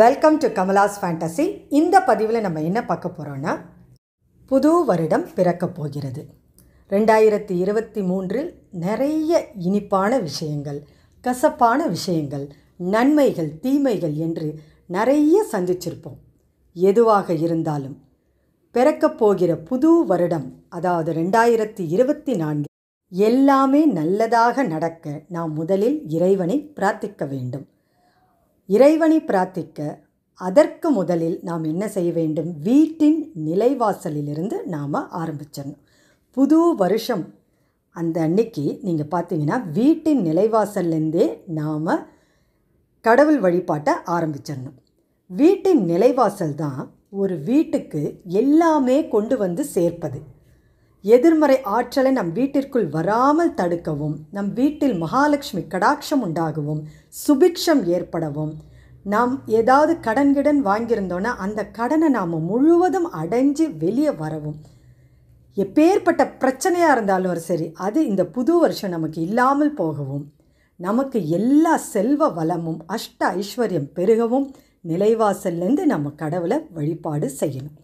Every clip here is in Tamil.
வெல்கம் டு கமலாஸ் ஃபேண்டசி இந்த பதிவில் நம்ம என்ன பார்க்க போகிறோன்னா புது வருடம் பிறக்கப் போகிறது ரெண்டாயிரத்தி இருபத்தி மூன்றில் நிறைய இனிப்பான விஷயங்கள் கசப்பான விஷயங்கள் நன்மைகள் தீமைகள் என்று நிறைய சந்திச்சிருப்போம் எதுவாக இருந்தாலும் பிறக்கப் போகிற புது வருடம் அதாவது ரெண்டாயிரத்தி இருபத்தி நான்கு எல்லாமே நல்லதாக நடக்க நாம் முதலில் இறைவனை பிரார்த்திக்க வேண்டும் இறைவனை பிரார்த்திக்க அதற்கு முதலில் நாம் என்ன செய்ய வேண்டும் வீட்டின் நிலைவாசலிலிருந்து நாம் ஆரம்பிச்சிடணும் புது வருஷம் அந்த அன்னைக்கு நீங்கள் பார்த்தீங்கன்னா வீட்டின் நிலைவாசல்லேருந்தே நாம் கடவுள் வழிபாட்டை ஆரம்பிச்சிடணும் வீட்டின் நிலைவாசல் தான் ஒரு வீட்டுக்கு எல்லாமே கொண்டு வந்து சேர்ப்பது எதிர்மறை ஆற்றலை நம் வீட்டிற்குள் வராமல் தடுக்கவும் நம் வீட்டில் மகாலட்சுமி கடாட்சம் உண்டாகவும் சுபிக்ஷம் ஏற்படவும் நாம் ஏதாவது கடன் கிடன் வாங்கியிருந்தோன்னா அந்த கடனை நாம் முழுவதும் அடைஞ்சு வெளியே வரவும் எப்பேற்பட்ட பிரச்சனையாக இருந்தாலும் சரி அது இந்த புது வருஷம் நமக்கு இல்லாமல் போகவும் நமக்கு எல்லா செல்வ வளமும் அஷ்ட ஐஸ்வர்யம் பெருகவும் நிலைவாசல்லேருந்து நம்ம கடவுளை வழிபாடு செய்யணும்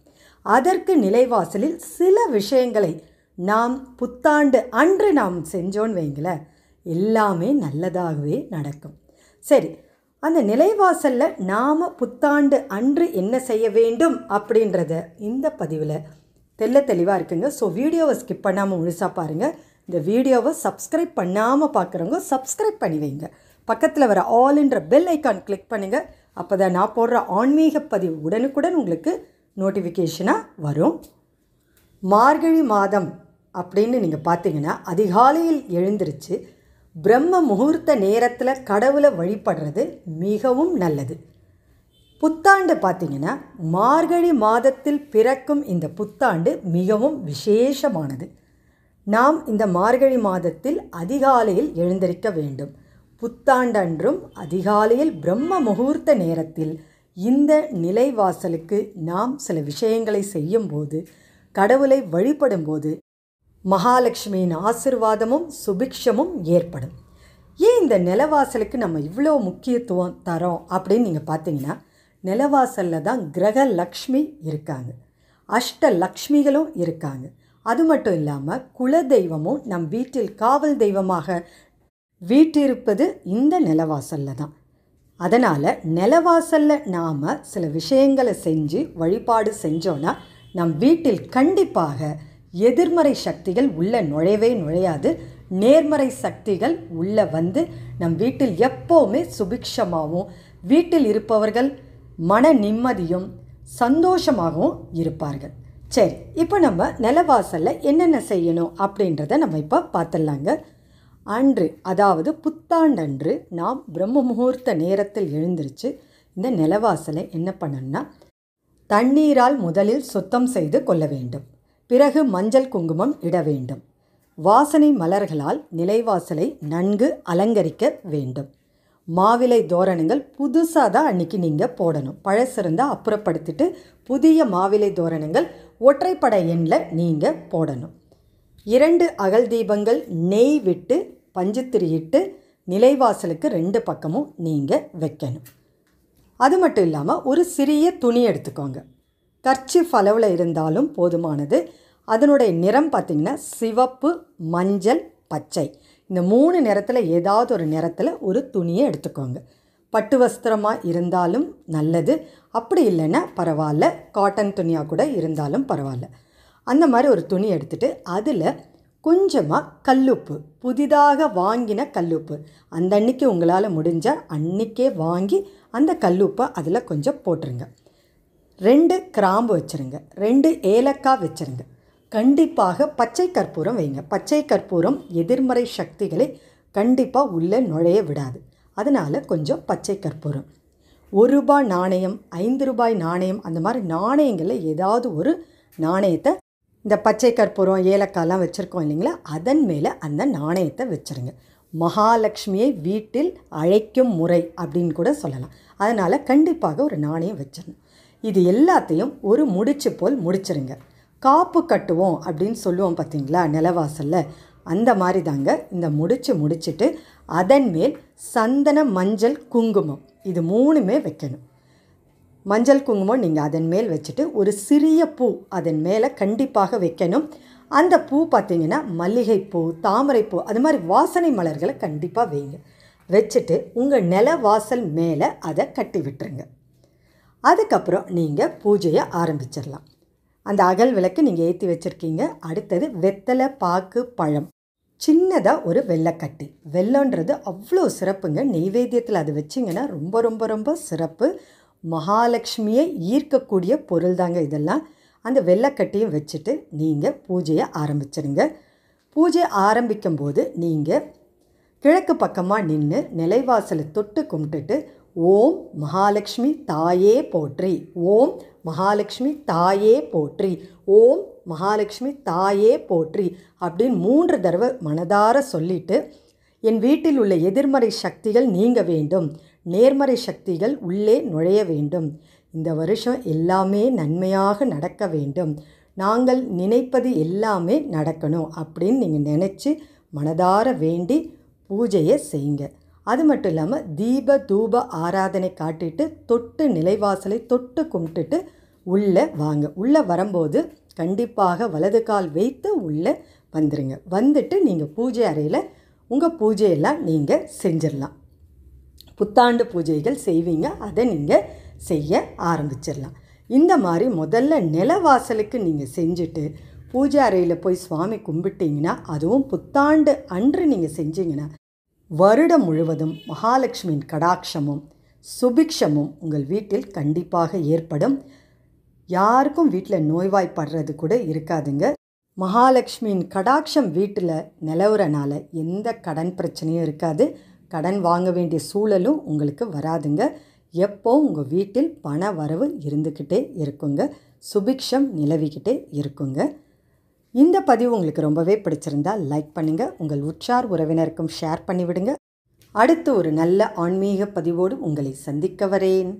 அதற்கு நிலைவாசலில் சில விஷயங்களை நாம் புத்தாண்டு அன்று நாம் செஞ்சோன்னு வைங்கள எல்லாமே நல்லதாகவே நடக்கும் சரி அந்த நிலைவாசலில் நாம் புத்தாண்டு அன்று என்ன செய்ய வேண்டும் அப்படின்றத இந்த பதிவில் தெல்ல தெளிவாக இருக்குங்க ஸோ வீடியோவை ஸ்கிப் பண்ணாமல் முழுசாக பாருங்கள் இந்த வீடியோவை சப்ஸ்கிரைப் பண்ணாமல் பார்க்குறவங்க சப்ஸ்கிரைப் பண்ணி வைங்க பக்கத்தில் வர ஆல்ன்ற பெல் ஐக்கான் கிளிக் பண்ணுங்கள் அப்போ தான் நான் போடுற ஆன்மீக பதிவு உடனுக்குடன் உங்களுக்கு நோட்டிஃபிகேஷனாக வரும் மார்கழி மாதம் அப்படின்னு நீங்கள் பார்த்தீங்கன்னா அதிகாலையில் எழுந்திருச்சு பிரம்ம முகூர்த்த நேரத்தில் கடவுளை வழிபடுறது மிகவும் நல்லது புத்தாண்டு பார்த்திங்கன்னா மார்கழி மாதத்தில் பிறக்கும் இந்த புத்தாண்டு மிகவும் விசேஷமானது நாம் இந்த மார்கழி மாதத்தில் அதிகாலையில் எழுந்திருக்க வேண்டும் புத்தாண்டன்றும் அதிகாலையில் பிரம்ம முகூர்த்த நேரத்தில் இந்த நிலைவாசலுக்கு நாம் சில விஷயங்களை செய்யும்போது கடவுளை வழிபடும்போது மகாலட்சுமியின் ஆசிர்வாதமும் சுபிக்ஷமும் ஏற்படும் ஏன் இந்த நிலவாசலுக்கு நம்ம இவ்வளோ முக்கியத்துவம் தரோம் அப்படின்னு நீங்கள் பார்த்தீங்கன்னா நிலவாசலில் தான் கிரக லக்ஷ்மி இருக்காங்க அஷ்ட லக்ஷ்மிகளும் இருக்காங்க அது மட்டும் இல்லாமல் குல தெய்வமும் நம் வீட்டில் காவல் தெய்வமாக வீட்டிருப்பது இந்த நிலவாசலில் தான் அதனால் நிலவாசலில் நாம் சில விஷயங்களை செஞ்சு வழிபாடு செஞ்சோன்னா நம் வீட்டில் கண்டிப்பாக எதிர்மறை சக்திகள் உள்ளே நுழையவே நுழையாது நேர்மறை சக்திகள் உள்ளே வந்து நம் வீட்டில் எப்போவுமே சுபிக்ஷமாகவும் வீட்டில் இருப்பவர்கள் மன நிம்மதியும் சந்தோஷமாகவும் இருப்பார்கள் சரி இப்போ நம்ம நிலவாசலில் என்னென்ன செய்யணும் அப்படின்றத நம்ம இப்போ பார்த்துடலாங்க அன்று அதாவது புத்தாண்டன்று நாம் பிரம்ம முகூர்த்த நேரத்தில் எழுந்திருச்சு இந்த நிலவாசலை என்ன பண்ணணும்னா தண்ணீரால் முதலில் சுத்தம் செய்து கொள்ள வேண்டும் பிறகு மஞ்சள் குங்குமம் இட வேண்டும் வாசனை மலர்களால் நிலைவாசலை நன்கு அலங்கரிக்க வேண்டும் மாவிலை தோரணங்கள் புதுசாக தான் அன்றைக்கி நீங்கள் போடணும் பழசிருந்தால் அப்புறப்படுத்திட்டு புதிய மாவிலை தோரணங்கள் ஒற்றைப்படை எண்ணில் நீங்கள் போடணும் இரண்டு அகல் தீபங்கள் நெய் விட்டு பஞ்சுத்திரியிட்டு நிலைவாசலுக்கு ரெண்டு பக்கமும் நீங்கள் வைக்கணும் அது மட்டும் இல்லாமல் ஒரு சிறிய துணி எடுத்துக்கோங்க கர்ச்சிஃப் அளவில் இருந்தாலும் போதுமானது அதனுடைய நிறம் பார்த்திங்கன்னா சிவப்பு மஞ்சள் பச்சை இந்த மூணு நிறத்தில் ஏதாவது ஒரு நிறத்தில் ஒரு துணியை எடுத்துக்கோங்க பட்டு வஸ்திரமாக இருந்தாலும் நல்லது அப்படி இல்லைன்னா பரவாயில்ல காட்டன் துணியாக கூட இருந்தாலும் பரவாயில்ல அந்த மாதிரி ஒரு துணி எடுத்துகிட்டு அதில் கொஞ்சமாக கல்லுப்பு புதிதாக வாங்கின கல்லுப்பு அந்த அன்னைக்கு உங்களால் முடிஞ்சால் அன்னிக்கே வாங்கி அந்த கல்லுப்பை அதில் கொஞ்சம் போட்டுருங்க ரெண்டு கிராம்பு வச்சுருங்க ரெண்டு ஏலக்காய் வச்சுருங்க கண்டிப்பாக பச்சை கற்பூரம் வைங்க பச்சை கற்பூரம் எதிர்மறை சக்திகளை கண்டிப்பாக உள்ளே நுழைய விடாது அதனால் கொஞ்சம் பச்சை கற்பூரம் ஒரு ரூபாய் நாணயம் ஐந்து ரூபாய் நாணயம் அந்த மாதிரி நாணயங்களில் ஏதாவது ஒரு நாணயத்தை இந்த பச்சை கற்பூரம் ஏலக்காயெலாம் வச்சுருக்கோம் இல்லைங்களா அதன் மேலே அந்த நாணயத்தை வச்சுருங்க மகாலட்சுமியை வீட்டில் அழைக்கும் முறை அப்படின்னு கூட சொல்லலாம் அதனால் கண்டிப்பாக ஒரு நாணயம் வச்சிடணும் இது எல்லாத்தையும் ஒரு முடிச்சு போல் முடிச்சிருங்க காப்பு கட்டுவோம் அப்படின்னு சொல்லுவோம் பார்த்தீங்களா நிலவாசலில் அந்த மாதிரி தாங்க இந்த முடிச்சு முடிச்சுட்டு அதன் மேல் சந்தன மஞ்சள் குங்குமம் இது மூணுமே வைக்கணும் மஞ்சள் குங்குமம் நீங்கள் அதன் மேல் வச்சுட்டு ஒரு சிறிய பூ அதன் மேலே கண்டிப்பாக வைக்கணும் அந்த பூ பார்த்தீங்கன்னா மல்லிகைப்பூ தாமரைப்பூ அது மாதிரி வாசனை மலர்களை கண்டிப்பாக வைங்க வச்சுட்டு உங்கள் நில வாசல் மேலே அதை கட்டி விட்டுருங்க அதுக்கப்புறம் நீங்கள் பூஜையை ஆரம்பிச்சிடலாம் அந்த அகல் விளக்கு நீங்கள் ஏற்றி வச்சுருக்கீங்க அடுத்தது வெத்தலை பாக்கு பழம் சின்னதாக ஒரு வெள்ளைக்கட்டி வெள்ளன்றது அவ்வளோ சிறப்புங்க நெய்வேத்தியத்தில் அது வச்சிங்கன்னா ரொம்ப ரொம்ப ரொம்ப சிறப்பு மகாலட்சுமியை ஈர்க்கக்கூடிய பொருள் தாங்க இதெல்லாம் அந்த வெள்ளைக்கட்டியும் வச்சுட்டு நீங்கள் பூஜையை ஆரம்பிச்சிடுங்க பூஜை ஆரம்பிக்கும்போது நீங்கள் கிழக்கு பக்கமாக நின்று நிலைவாசலை தொட்டு கும்பிட்டுட்டு ஓம் மகாலட்சுமி தாயே போற்றி ஓம் மகாலட்சுமி தாயே போற்றி ஓம் மகாலட்சுமி தாயே போற்றி அப்படின்னு மூன்று தடவை மனதார சொல்லிட்டு என் வீட்டில் உள்ள எதிர்மறை சக்திகள் நீங்க வேண்டும் நேர்மறை சக்திகள் உள்ளே நுழைய வேண்டும் இந்த வருஷம் எல்லாமே நன்மையாக நடக்க வேண்டும் நாங்கள் நினைப்பது எல்லாமே நடக்கணும் அப்படின்னு நீங்கள் நினச்சி மனதார வேண்டி பூஜையை செய்யுங்க அது மட்டும் இல்லாமல் தீப தூப ஆராதனை காட்டிட்டு தொட்டு நிலைவாசலை தொட்டு கும்பிட்டுட்டு உள்ளே வாங்க உள்ளே வரும்போது கண்டிப்பாக வலது கால் வைத்து உள்ளே வந்துடுங்க வந்துட்டு நீங்கள் பூஜை அறையில் உங்கள் பூஜையெல்லாம் நீங்கள் செஞ்சிடலாம் புத்தாண்டு பூஜைகள் செய்வீங்க அதை நீங்கள் செய்ய ஆரம்பிச்சிடலாம் இந்த மாதிரி முதல்ல நிலவாசலுக்கு நீங்கள் செஞ்சுட்டு பூஜை அறையில் போய் சுவாமி கும்பிட்டிங்கன்னா அதுவும் புத்தாண்டு அன்று நீங்கள் செஞ்சீங்கன்னா வருடம் முழுவதும் மகாலட்சுமியின் கடாட்சமும் சுபிக்ஷமும் உங்கள் வீட்டில் கண்டிப்பாக ஏற்படும் யாருக்கும் வீட்டில் நோய்வாய்ப்படுறது கூட இருக்காதுங்க மகாலட்சுமியின் கடாட்சம் வீட்டில் நிலவுறனால எந்த கடன் பிரச்சனையும் இருக்காது கடன் வாங்க வேண்டிய சூழலும் உங்களுக்கு வராதுங்க எப்போ உங்கள் வீட்டில் பண வரவு இருந்துக்கிட்டே இருக்குங்க சுபிக்ஷம் நிலவிக்கிட்டே இருக்குங்க இந்த பதிவு உங்களுக்கு ரொம்பவே பிடிச்சிருந்தால் லைக் பண்ணுங்கள் உங்கள் உற்றார் உறவினருக்கும் ஷேர் பண்ணிவிடுங்க அடுத்து ஒரு நல்ல ஆன்மீக பதிவோடு உங்களை சந்திக்க வரேன்